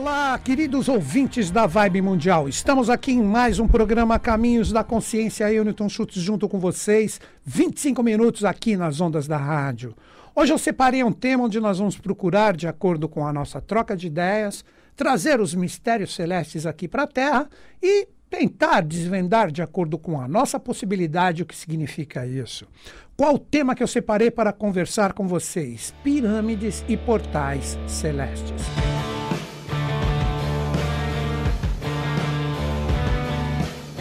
Olá, queridos ouvintes da Vibe Mundial. Estamos aqui em mais um programa Caminhos da Consciência. Eu, Newton Schultz, junto com vocês. 25 minutos aqui nas ondas da rádio. Hoje eu separei um tema onde nós vamos procurar, de acordo com a nossa troca de ideias, trazer os mistérios celestes aqui para a Terra e tentar desvendar, de acordo com a nossa possibilidade, o que significa isso. Qual o tema que eu separei para conversar com vocês? Pirâmides e portais celestes.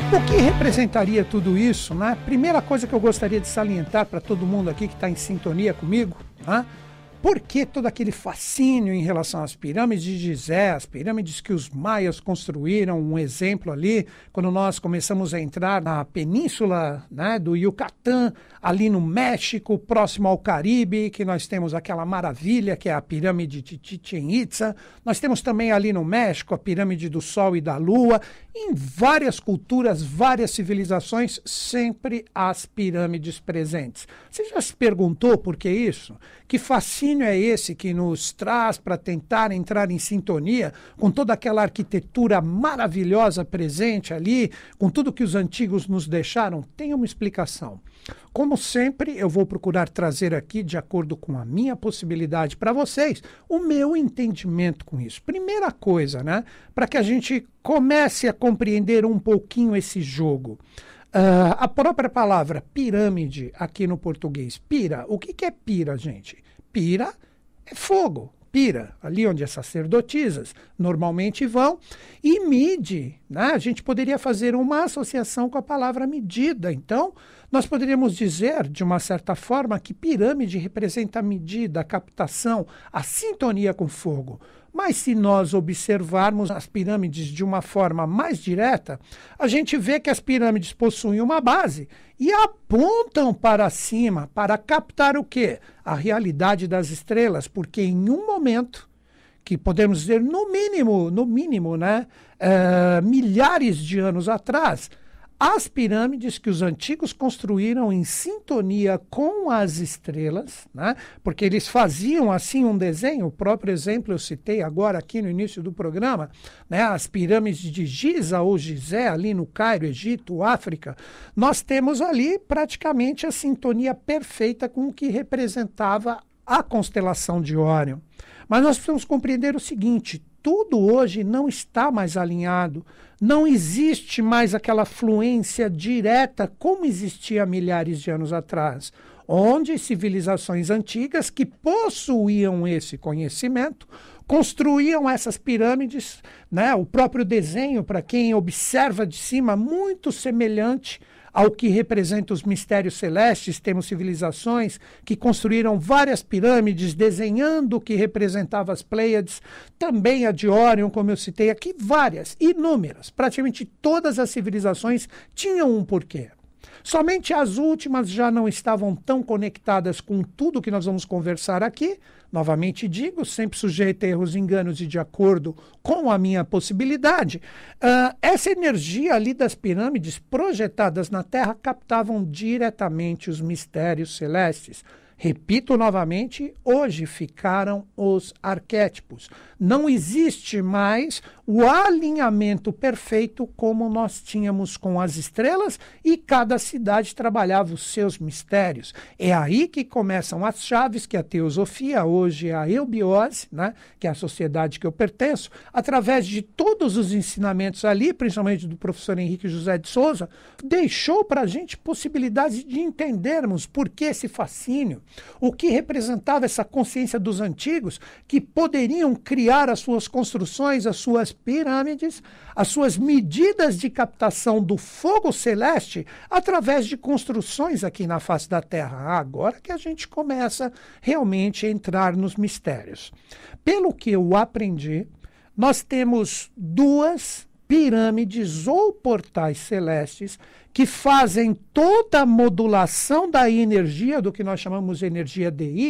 O que representaria tudo isso? Né? Primeira coisa que eu gostaria de salientar para todo mundo aqui que está em sintonia comigo, né? Por que todo aquele fascínio em relação às pirâmides de Gizé, as pirâmides que os maias construíram, um exemplo ali, quando nós começamos a entrar na península né, do Yucatán, ali no México, próximo ao Caribe, que nós temos aquela maravilha que é a pirâmide de Chichen Itza, nós temos também ali no México a pirâmide do Sol e da Lua, em várias culturas, várias civilizações, sempre as pirâmides presentes. Você já se perguntou por que isso? Que fascínio caminho é esse que nos traz para tentar entrar em sintonia com toda aquela arquitetura maravilhosa presente ali, com tudo que os antigos nos deixaram? Tem uma explicação. Como sempre, eu vou procurar trazer aqui, de acordo com a minha possibilidade para vocês, o meu entendimento com isso. Primeira coisa, né? Para que a gente comece a compreender um pouquinho esse jogo. Uh, a própria palavra pirâmide aqui no português, pira, o que, que é pira, gente? Pira é fogo. Pira, ali onde as sacerdotisas normalmente vão, e mide, né? a gente poderia fazer uma associação com a palavra medida. Então, nós poderíamos dizer, de uma certa forma, que pirâmide representa a medida, a captação, a sintonia com fogo. Mas se nós observarmos as pirâmides de uma forma mais direta, a gente vê que as pirâmides possuem uma base e apontam para cima para captar o quê? A realidade das estrelas, porque em um momento que podemos dizer no mínimo, no mínimo, né, eh, milhares de anos atrás, as pirâmides que os antigos construíram em sintonia com as estrelas, né? porque eles faziam assim um desenho, o próprio exemplo eu citei agora aqui no início do programa, né? as pirâmides de Giza ou Gizé, ali no Cairo, Egito, África, nós temos ali praticamente a sintonia perfeita com o que representava a constelação de Órion. Mas nós precisamos compreender o seguinte: tudo hoje não está mais alinhado, não existe mais aquela fluência direta como existia milhares de anos atrás, onde civilizações antigas que possuíam esse conhecimento construíam essas pirâmides, né? O próprio desenho para quem observa de cima muito semelhante ao que representa os mistérios celestes, temos civilizações que construíram várias pirâmides, desenhando o que representava as Pleiades, também a de Orion, como eu citei aqui, várias, inúmeras. Praticamente todas as civilizações tinham um porquê. Somente as últimas já não estavam tão conectadas com tudo que nós vamos conversar aqui. Novamente digo, sempre sujeito a erros, enganos e de acordo com a minha possibilidade. Uh, essa energia ali das pirâmides projetadas na Terra captavam diretamente os mistérios celestes Repito novamente, hoje ficaram os arquétipos. Não existe mais o alinhamento perfeito como nós tínhamos com as estrelas e cada cidade trabalhava os seus mistérios. É aí que começam as chaves que a teosofia, hoje a eubiose, né, que é a sociedade que eu pertenço, através de todos os ensinamentos ali, principalmente do professor Henrique José de Souza, deixou para a gente possibilidade de entendermos por que esse fascínio, o que representava essa consciência dos antigos que poderiam criar as suas construções, as suas pirâmides, as suas medidas de captação do fogo celeste através de construções aqui na face da Terra? Agora que a gente começa realmente a entrar nos mistérios. Pelo que eu aprendi, nós temos duas pirâmides ou portais celestes que fazem toda a modulação da energia, do que nós chamamos de energia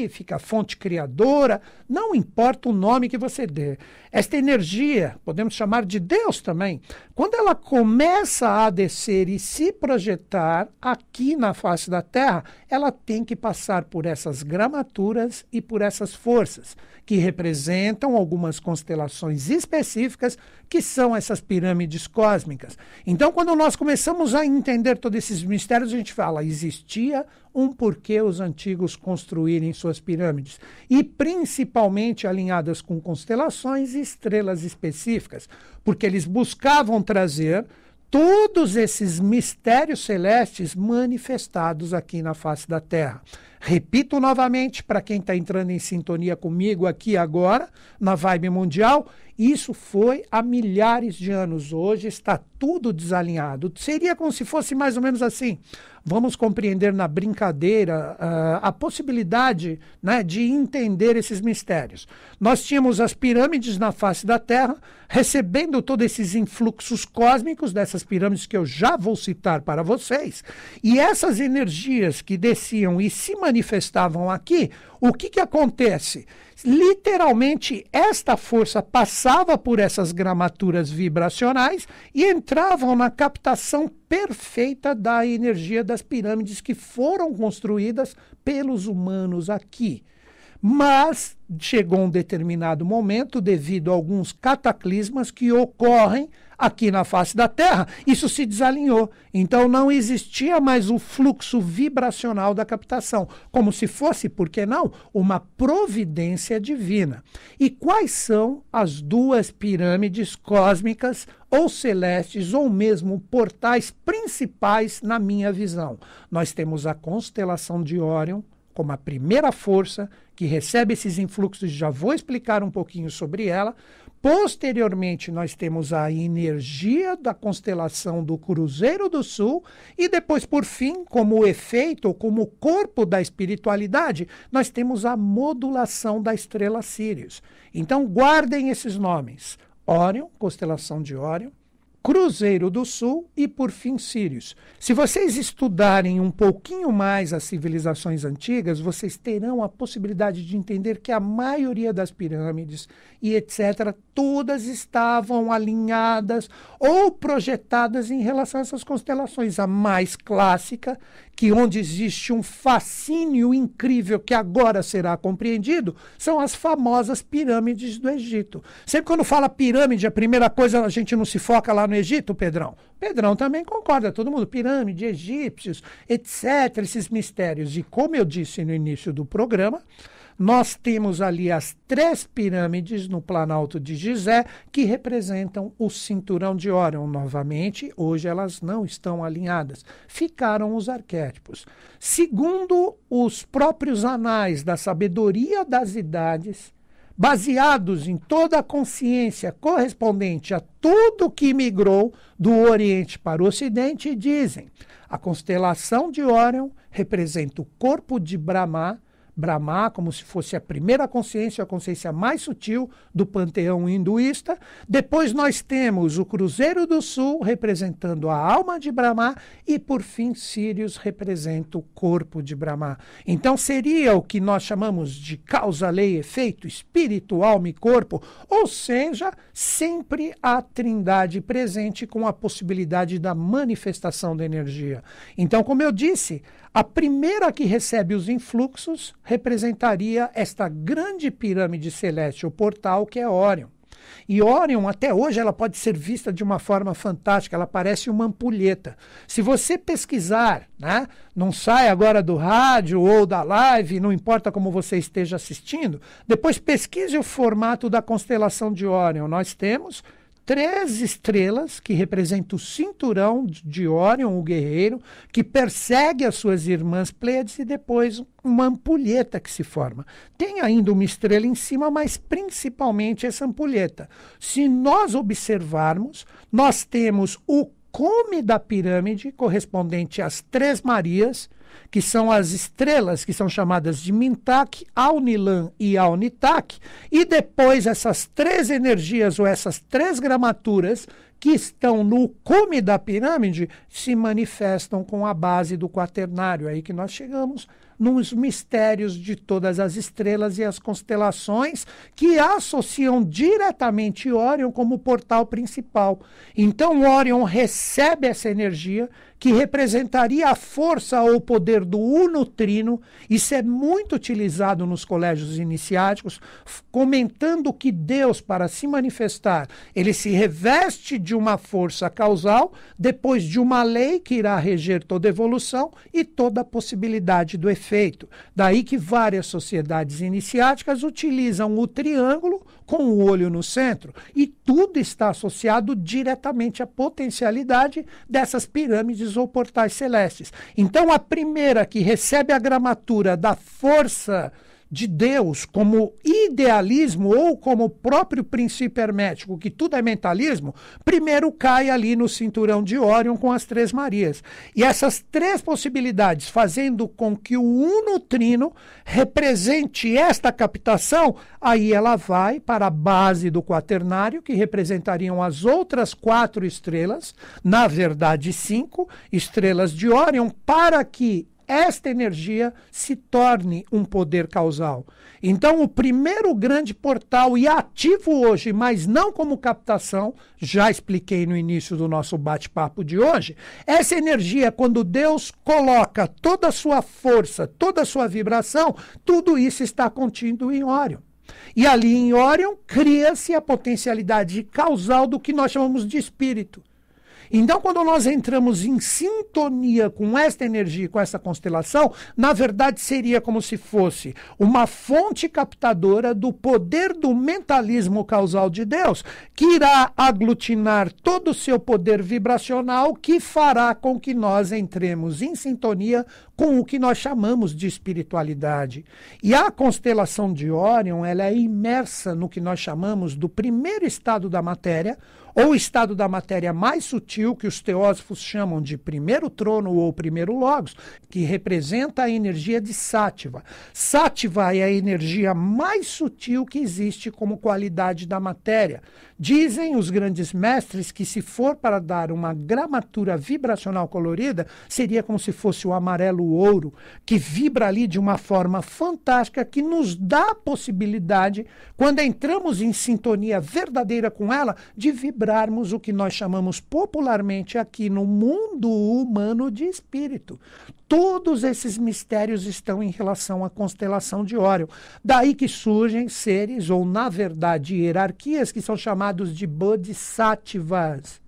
fica fonte criadora, não importa o nome que você dê. Esta energia, podemos chamar de Deus também, quando ela começa a descer e se projetar aqui na face da Terra, ela tem que passar por essas gramaturas e por essas forças, que representam algumas constelações específicas que são essas pirâmides cósmicas. Então, quando nós começamos a entender todos esses mistérios, a gente fala, existia um porquê os antigos construírem suas pirâmides, e principalmente alinhadas com constelações e estrelas específicas, porque eles buscavam trazer todos esses mistérios celestes manifestados aqui na face da Terra. Repito novamente para quem está entrando em sintonia comigo aqui agora, na Vibe Mundial, isso foi há milhares de anos. Hoje está tudo desalinhado. Seria como se fosse mais ou menos assim. Vamos compreender na brincadeira uh, a possibilidade né, de entender esses mistérios. Nós tínhamos as pirâmides na face da Terra, recebendo todos esses influxos cósmicos dessas pirâmides que eu já vou citar para vocês. E essas energias que desciam e se manifestavam aqui, o que, que acontece? Literalmente, esta força passava por essas gramaturas vibracionais e entravam na captação perfeita da energia das pirâmides que foram construídas pelos humanos aqui. Mas chegou um determinado momento, devido a alguns cataclismas que ocorrem aqui na face da Terra, isso se desalinhou. Então não existia mais o fluxo vibracional da captação, como se fosse, por que não, uma providência divina. E quais são as duas pirâmides cósmicas ou celestes ou mesmo portais principais na minha visão? Nós temos a constelação de Órion como a primeira força que recebe esses influxos, já vou explicar um pouquinho sobre ela. Posteriormente, nós temos a energia da constelação do Cruzeiro do Sul e depois, por fim, como efeito ou como corpo da espiritualidade, nós temos a modulação da estrela Sirius. Então, guardem esses nomes. Órion, constelação de Órion, Cruzeiro do Sul e, por fim, Sírios. Se vocês estudarem um pouquinho mais as civilizações antigas, vocês terão a possibilidade de entender que a maioria das pirâmides e etc., todas estavam alinhadas ou projetadas em relação a essas constelações. A mais clássica que onde existe um fascínio incrível que agora será compreendido, são as famosas pirâmides do Egito. Sempre quando fala pirâmide, a primeira coisa a gente não se foca lá no Egito, Pedrão. Pedrão também concorda, todo mundo, pirâmide, egípcios, etc, esses mistérios. E como eu disse no início do programa, nós temos ali as três pirâmides no Planalto de Gizé que representam o cinturão de Órion. Novamente, hoje elas não estão alinhadas. Ficaram os arquétipos. Segundo os próprios anais da sabedoria das idades, baseados em toda a consciência correspondente a tudo que migrou do Oriente para o Ocidente, dizem: a constelação de Órion representa o corpo de Brahma Brahma, como se fosse a primeira consciência, a consciência mais sutil do panteão hinduísta. Depois nós temos o Cruzeiro do Sul representando a alma de Brahma e por fim Sirius representa o corpo de Brahma. Então seria o que nós chamamos de causa, lei, efeito, espírito, alma e corpo, ou seja, sempre a Trindade presente com a possibilidade da manifestação da energia. Então, como eu disse, a primeira que recebe os influxos representaria esta grande pirâmide celeste, o portal que é Orion. E Orion, até hoje, ela pode ser vista de uma forma fantástica, ela parece uma ampulheta. Se você pesquisar, né, não sai agora do rádio ou da live, não importa como você esteja assistindo, depois pesquise o formato da constelação de Orion. Nós temos três estrelas que representa o cinturão de Orion, o guerreiro, que persegue as suas irmãs Pleiades e depois uma ampulheta que se forma. Tem ainda uma estrela em cima, mas principalmente essa ampulheta. Se nós observarmos, nós temos o come da pirâmide, correspondente às três Marias, que são as estrelas que são chamadas de Mintak, Aunilan e Alnitak e depois essas três energias ou essas três gramaturas que estão no cume da pirâmide se manifestam com a base do quaternário. É aí que nós chegamos nos mistérios de todas as estrelas e as constelações que associam diretamente Orion como portal principal. Então, Orion recebe essa energia que representaria a força ou poder do Uno Trino. Isso é muito utilizado nos colégios iniciáticos, comentando que Deus, para se manifestar, ele se reveste de uma força causal, depois de uma lei que irá reger toda evolução e toda a possibilidade do efeito. Daí que várias sociedades iniciáticas utilizam o triângulo com o olho no centro, e tudo está associado diretamente à potencialidade dessas pirâmides ou portais celestes. Então, a primeira que recebe a gramatura da força de Deus como idealismo ou como próprio princípio hermético, que tudo é mentalismo, primeiro cai ali no cinturão de Órion com as três Marias. E essas três possibilidades, fazendo com que o Uno Trino represente esta captação, aí ela vai para a base do quaternário, que representariam as outras quatro estrelas, na verdade cinco estrelas de Órion, para que esta energia se torne um poder causal. Então, o primeiro grande portal e ativo hoje, mas não como captação, já expliquei no início do nosso bate-papo de hoje, essa energia, é quando Deus coloca toda a sua força, toda a sua vibração, tudo isso está contido em Órion. E ali em Orion cria-se a potencialidade causal do que nós chamamos de espírito. Então, quando nós entramos em sintonia com esta energia, com essa constelação, na verdade seria como se fosse uma fonte captadora do poder do mentalismo causal de Deus, que irá aglutinar todo o seu poder vibracional, que fará com que nós entremos em sintonia com o que nós chamamos de espiritualidade. E a constelação de Orion, ela é imersa no que nós chamamos do primeiro estado da matéria, ou estado da matéria mais sutil, que os teósofos chamam de primeiro trono ou primeiro logos, que representa a energia de sátiva. Sátiva é a energia mais sutil que existe como qualidade da matéria. Dizem os grandes mestres que se for para dar uma gramatura vibracional colorida, seria como se fosse o amarelo ouro, que vibra ali de uma forma fantástica que nos dá a possibilidade, quando entramos em sintonia verdadeira com ela, de vibrarmos o que nós chamamos popularmente aqui no mundo humano de espírito. Todos esses mistérios estão em relação à constelação de Órion. Daí que surgem seres ou na verdade hierarquias que são chamadas chamados de bodhisattvas,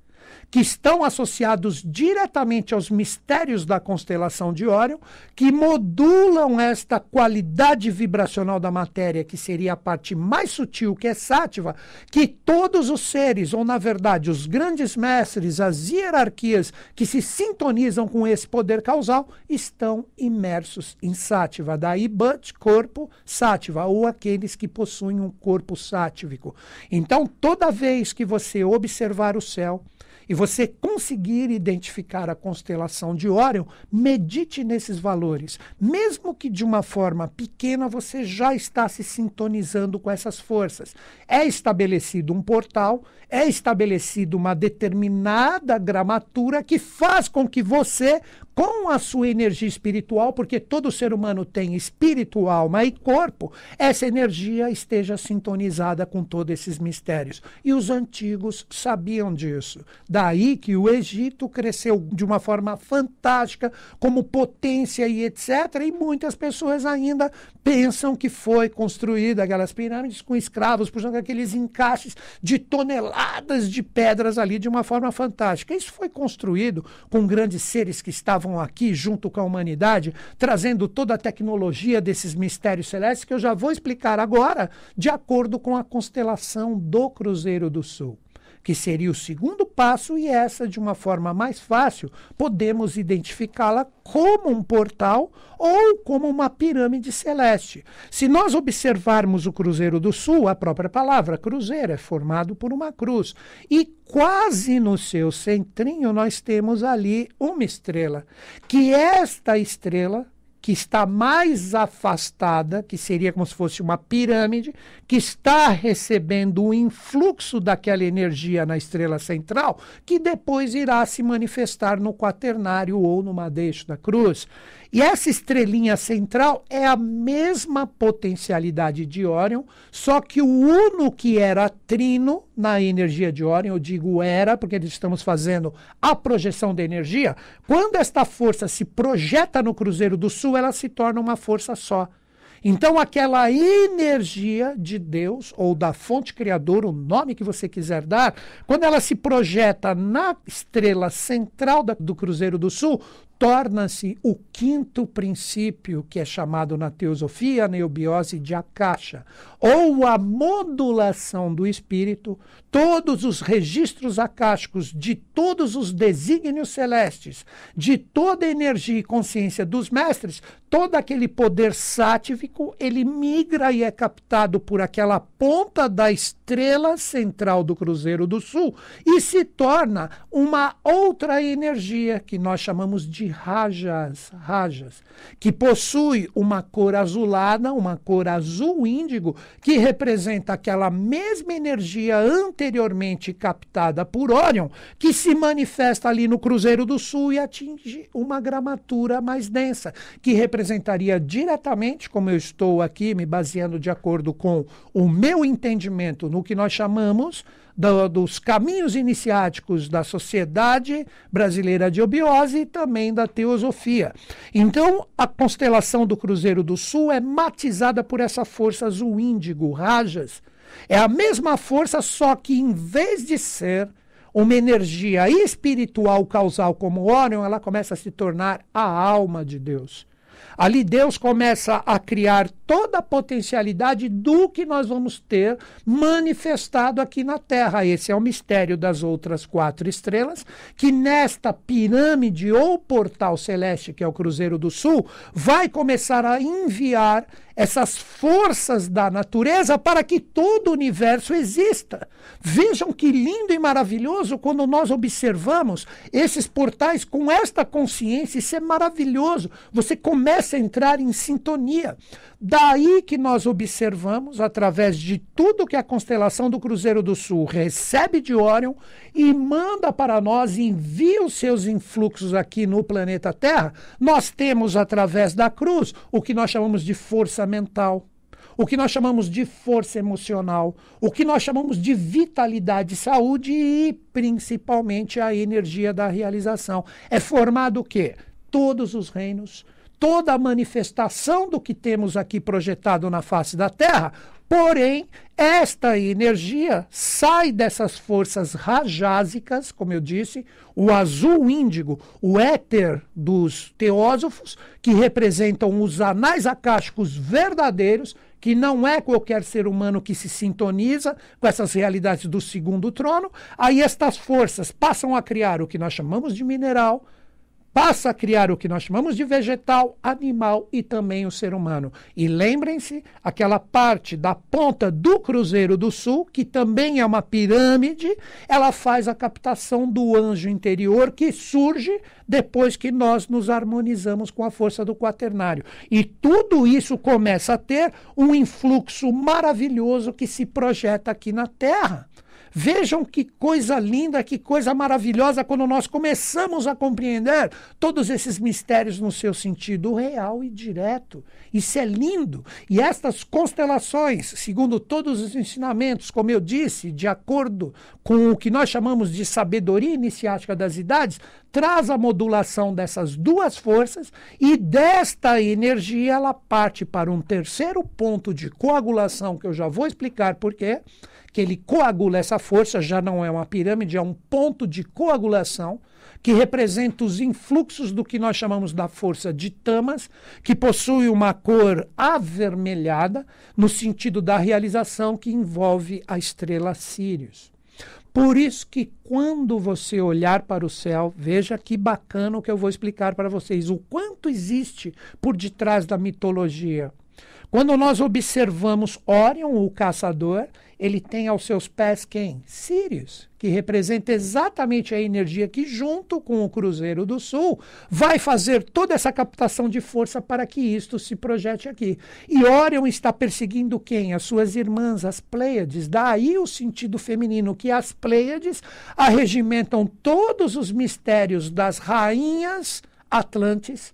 que estão associados diretamente aos mistérios da constelação de Órion, que modulam esta qualidade vibracional da matéria, que seria a parte mais sutil, que é sátiva, que todos os seres, ou na verdade os grandes mestres, as hierarquias que se sintonizam com esse poder causal, estão imersos em sátiva. Daí Butt, corpo sátiva, ou aqueles que possuem um corpo sátivico. Então, toda vez que você observar o céu, e você conseguir identificar a constelação de Órion, medite nesses valores. Mesmo que de uma forma pequena, você já está se sintonizando com essas forças. É estabelecido um portal, é estabelecido uma determinada gramatura que faz com que você, com a sua energia espiritual, porque todo ser humano tem espírito, alma e corpo, essa energia esteja sintonizada com todos esses mistérios. E os antigos sabiam disso. Da Daí que o Egito cresceu de uma forma fantástica, como potência e etc. E muitas pessoas ainda pensam que foi construída aquelas pirâmides com escravos, por aqueles encaixes de toneladas de pedras ali de uma forma fantástica. Isso foi construído com grandes seres que estavam aqui junto com a humanidade, trazendo toda a tecnologia desses mistérios celestes que eu já vou explicar agora, de acordo com a constelação do Cruzeiro do Sul que seria o segundo passo, e essa, de uma forma mais fácil, podemos identificá-la como um portal ou como uma pirâmide celeste. Se nós observarmos o Cruzeiro do Sul, a própria palavra cruzeiro é formado por uma cruz, e quase no seu centrinho nós temos ali uma estrela, que esta estrela que está mais afastada, que seria como se fosse uma pirâmide, que está recebendo o influxo daquela energia na estrela central, que depois irá se manifestar no quaternário ou no madeixo da cruz. E essa estrelinha central é a mesma potencialidade de Orion, só que o Uno que era trino na energia de Orion, eu digo era porque estamos fazendo a projeção da energia, quando esta força se projeta no Cruzeiro do Sul, ela se torna uma força só. Então, aquela energia de Deus ou da fonte criadora, o nome que você quiser dar, quando ela se projeta na estrela central do Cruzeiro do Sul, torna-se o quinto princípio, que é chamado na teosofia, na eubiose de Akasha, ou a modulação do espírito, todos os registros akásticos de todos os desígnios celestes, de toda a energia e consciência dos mestres, todo aquele poder sátivico ele migra e é captado por aquela ponta da, estrela central do Cruzeiro do Sul e se torna uma outra energia que nós chamamos de rajas, rajas, que possui uma cor azulada, uma cor azul índigo, que representa aquela mesma energia anteriormente captada por Orion, que se manifesta ali no Cruzeiro do Sul e atinge uma gramatura mais densa, que representaria diretamente, como eu estou aqui me baseando de acordo com o meu entendimento no o que nós chamamos do, dos caminhos iniciáticos da Sociedade Brasileira de Obiose e também da Teosofia. Então, a constelação do Cruzeiro do Sul é matizada por essa força azul índigo, Rajas. É a mesma força, só que em vez de ser uma energia espiritual causal como Orion, ela começa a se tornar a alma de Deus. Ali Deus começa a criar toda a potencialidade do que nós vamos ter manifestado aqui na Terra. Esse é o mistério das outras quatro estrelas, que nesta pirâmide ou portal celeste, que é o Cruzeiro do Sul, vai começar a enviar essas forças da natureza para que todo o universo exista. Vejam que lindo e maravilhoso quando nós observamos esses portais com esta consciência, isso é maravilhoso. Você começa a entrar em sintonia. Daí que nós observamos, através de tudo que a constelação do Cruzeiro do Sul recebe de Orion e manda para nós, envia os seus influxos aqui no planeta Terra, nós temos através da cruz o que nós chamamos de força mental o que nós chamamos de força emocional, o que nós chamamos de vitalidade, saúde e principalmente a energia da realização. É formado o quê? Todos os reinos toda a manifestação do que temos aqui projetado na face da Terra, Porém, esta energia sai dessas forças rajásicas, como eu disse, o azul índigo, o éter dos teósofos, que representam os anais akáshicos verdadeiros, que não é qualquer ser humano que se sintoniza com essas realidades do segundo trono. Aí estas forças passam a criar o que nós chamamos de mineral, passa a criar o que nós chamamos de vegetal, animal e também o ser humano. E lembrem-se, aquela parte da ponta do Cruzeiro do Sul, que também é uma pirâmide, ela faz a captação do anjo interior que surge depois que nós nos harmonizamos com a força do quaternário. E tudo isso começa a ter um influxo maravilhoso que se projeta aqui na Terra. Vejam que coisa linda, que coisa maravilhosa quando nós começamos a compreender todos esses mistérios no seu sentido real e direto. Isso é lindo. E estas constelações, segundo todos os ensinamentos, como eu disse, de acordo com o que nós chamamos de sabedoria iniciática das idades, traz a modulação dessas duas forças e desta energia ela parte para um terceiro ponto de coagulação que eu já vou explicar por quê, que ele coagula essa força, já não é uma pirâmide, é um ponto de coagulação que representa os influxos do que nós chamamos da força de tamas, que possui uma cor avermelhada no sentido da realização que envolve a estrela Sirius. Por isso que quando você olhar para o céu, veja que bacana o que eu vou explicar para vocês, o quanto existe por detrás da mitologia. Quando nós observamos Orion, o caçador, ele tem aos seus pés quem? Sirius, que representa exatamente a energia que, junto com o Cruzeiro do Sul, vai fazer toda essa captação de força para que isto se projete aqui. E Orion está perseguindo quem? As suas irmãs, as Pleiades. Daí o sentido feminino, que as Pleiades arregimentam todos os mistérios das rainhas atlantes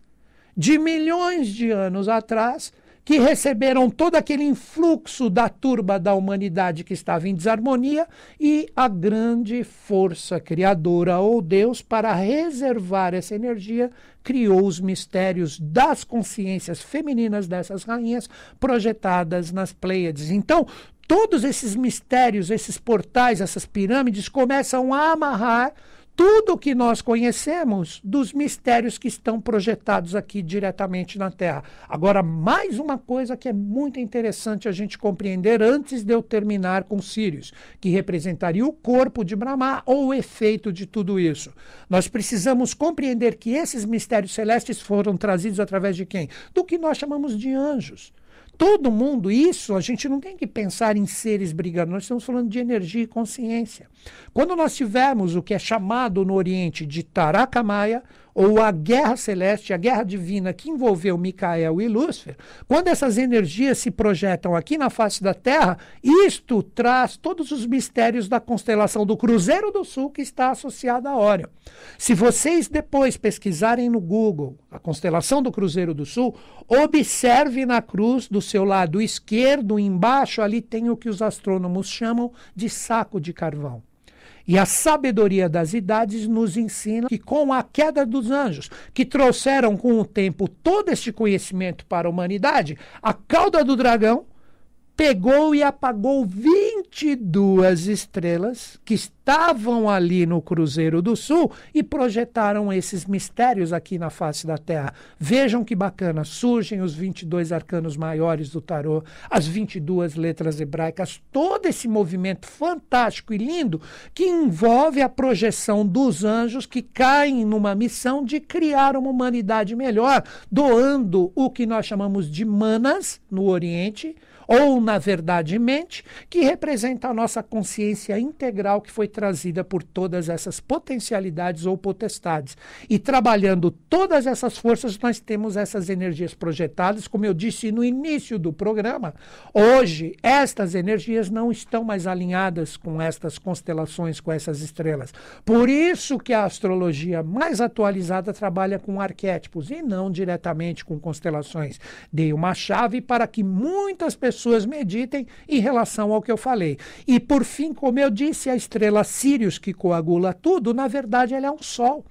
de milhões de anos atrás que receberam todo aquele influxo da turba da humanidade que estava em desarmonia e a grande força criadora ou Deus para reservar essa energia criou os mistérios das consciências femininas dessas rainhas projetadas nas Pleiades. Então, todos esses mistérios, esses portais, essas pirâmides começam a amarrar tudo o que nós conhecemos dos mistérios que estão projetados aqui diretamente na Terra. Agora, mais uma coisa que é muito interessante a gente compreender antes de eu terminar com Sirius, que representaria o corpo de Brahma ou o efeito de tudo isso. Nós precisamos compreender que esses mistérios celestes foram trazidos através de quem? Do que nós chamamos de anjos. Todo mundo, isso, a gente não tem que pensar em seres brigando, nós estamos falando de energia e consciência. Quando nós tivermos o que é chamado no Oriente de Tarakamaia, ou a guerra celeste, a guerra divina que envolveu Micael e Lúcifer, quando essas energias se projetam aqui na face da Terra, isto traz todos os mistérios da constelação do Cruzeiro do Sul que está associada a Órion. Se vocês depois pesquisarem no Google a constelação do Cruzeiro do Sul, observe na cruz do seu lado esquerdo, embaixo ali tem o que os astrônomos chamam de saco de carvão. E a sabedoria das idades nos ensina que com a queda dos anjos, que trouxeram com o tempo todo este conhecimento para a humanidade, a cauda do dragão pegou e apagou 22 estrelas que estavam ali no Cruzeiro do Sul e projetaram esses mistérios aqui na face da Terra. Vejam que bacana, surgem os 22 arcanos maiores do tarô, as 22 letras hebraicas, todo esse movimento fantástico e lindo que envolve a projeção dos anjos que caem numa missão de criar uma humanidade melhor, doando o que nós chamamos de manas no Oriente, ou na verdade mente, que representa a nossa consciência integral que foi trazida por todas essas potencialidades ou potestades. E trabalhando todas essas forças, nós temos essas energias projetadas, como eu disse no início do programa. Hoje, estas energias não estão mais alinhadas com estas constelações, com essas estrelas. Por isso que a astrologia mais atualizada trabalha com arquétipos e não diretamente com constelações. Dei uma chave para que muitas pessoas meditem em relação ao que eu falei. E por fim, como eu disse, a estrela Sirius que coagula tudo, na verdade ela é um sol.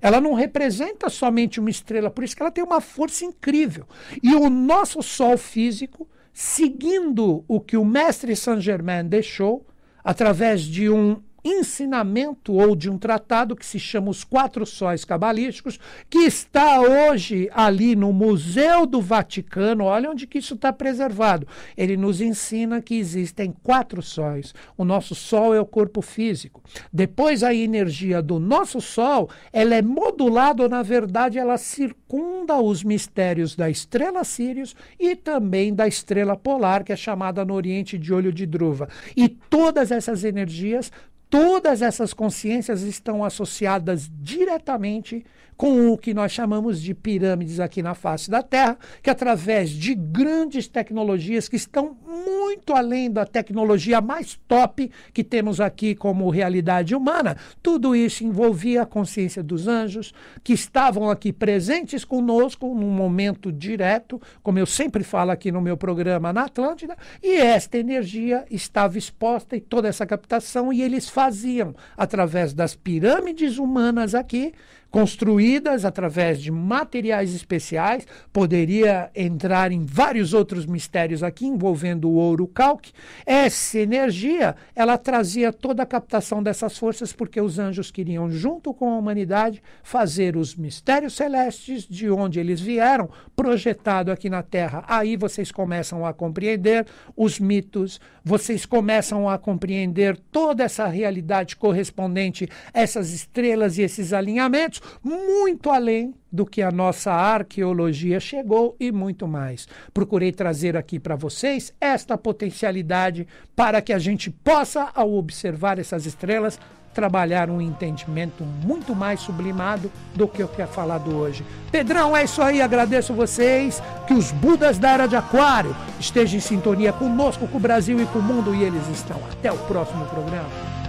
Ela não representa somente uma estrela, por isso que ela tem uma força incrível. E o nosso sol físico, seguindo o que o mestre Saint-Germain deixou, através de um ensinamento ou de um tratado que se chama Os Quatro Sóis Cabalísticos, que está hoje ali no Museu do Vaticano. Olha onde que isso está preservado. Ele nos ensina que existem quatro sóis. O nosso sol é o corpo físico. Depois a energia do nosso sol, ela é modulada, na verdade ela circunda os mistérios da estrela Sirius e também da estrela polar, que é chamada no Oriente de Olho de Druva. E todas essas energias Todas essas consciências estão associadas diretamente com o que nós chamamos de pirâmides aqui na face da Terra, que através de grandes tecnologias que estão muito muito além da tecnologia mais top que temos aqui como realidade humana, tudo isso envolvia a consciência dos anjos que estavam aqui presentes conosco num momento direto, como eu sempre falo aqui no meu programa na Atlântida, e esta energia estava exposta e toda essa captação e eles faziam através das pirâmides humanas aqui construídas através de materiais especiais, poderia entrar em vários outros mistérios aqui envolvendo o ouro calque. Essa energia, ela trazia toda a captação dessas forças porque os anjos queriam junto com a humanidade fazer os mistérios celestes de onde eles vieram projetado aqui na Terra. Aí vocês começam a compreender os mitos, vocês começam a compreender toda essa realidade correspondente a essas estrelas e esses alinhamentos muito além do que a nossa arqueologia chegou e muito mais. Procurei trazer aqui para vocês esta potencialidade para que a gente possa, ao observar essas estrelas, trabalhar um entendimento muito mais sublimado do que o que é falado hoje. Pedrão, é isso aí, agradeço vocês, que os Budas da Era de Aquário estejam em sintonia conosco, com o Brasil e com o mundo, e eles estão. Até o próximo programa.